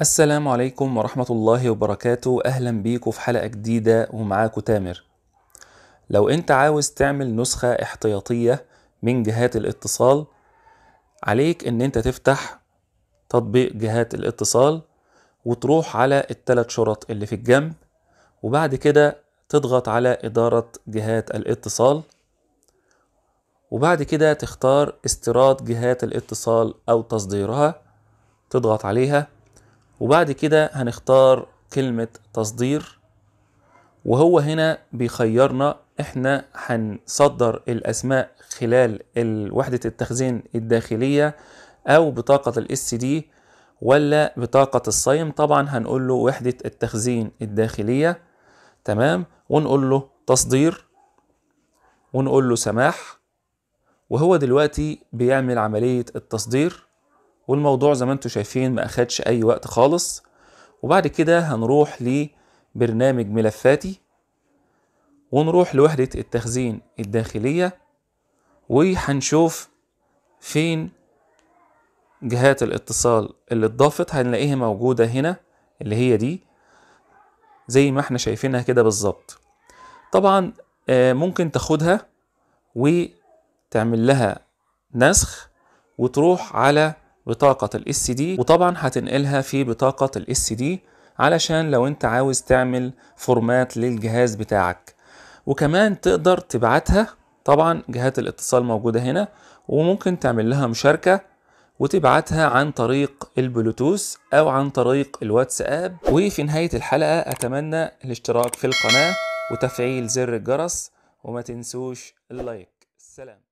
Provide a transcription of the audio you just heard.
السلام عليكم ورحمة الله وبركاته أهلا بيكم في حلقة جديدة ومعاكم تامر لو أنت عاوز تعمل نسخة احتياطية من جهات الاتصال عليك أن أنت تفتح تطبيق جهات الاتصال وتروح على الثلاث شرط اللي في الجنب وبعد كده تضغط على إدارة جهات الاتصال وبعد كده تختار استيراد جهات الاتصال أو تصديرها تضغط عليها وبعد كده هنختار كلمة تصدير وهو هنا بيخيرنا احنا هنصدر الاسماء خلال وحدة التخزين الداخلية او بطاقة الاس دي ولا بطاقة الصيم طبعا هنقول له وحدة التخزين الداخلية تمام ونقول له تصدير ونقول له سماح وهو دلوقتي بيعمل عملية التصدير والموضوع زي ما انتم شايفين ما اخدش اي وقت خالص وبعد كده هنروح لبرنامج ملفاتي ونروح لوحدة التخزين الداخلية وهنشوف فين جهات الاتصال اللي اتضافت هنلاقيها موجودة هنا اللي هي دي زي ما احنا شايفينها كده بالظبط طبعا آه، ممكن تاخدها وتعمل لها نسخ وتروح على بطاقة الاس دي وطبعا هتنقلها في بطاقة الاس دي علشان لو انت عاوز تعمل فورمات للجهاز بتاعك وكمان تقدر تبعتها طبعا جهات الاتصال موجودة هنا وممكن تعمل لها مشاركة وتبعتها عن طريق البلوتوث او عن طريق الواتساب وفي نهاية الحلقة اتمنى الاشتراك في القناة وتفعيل زر الجرس وما تنسوش اللايك سلام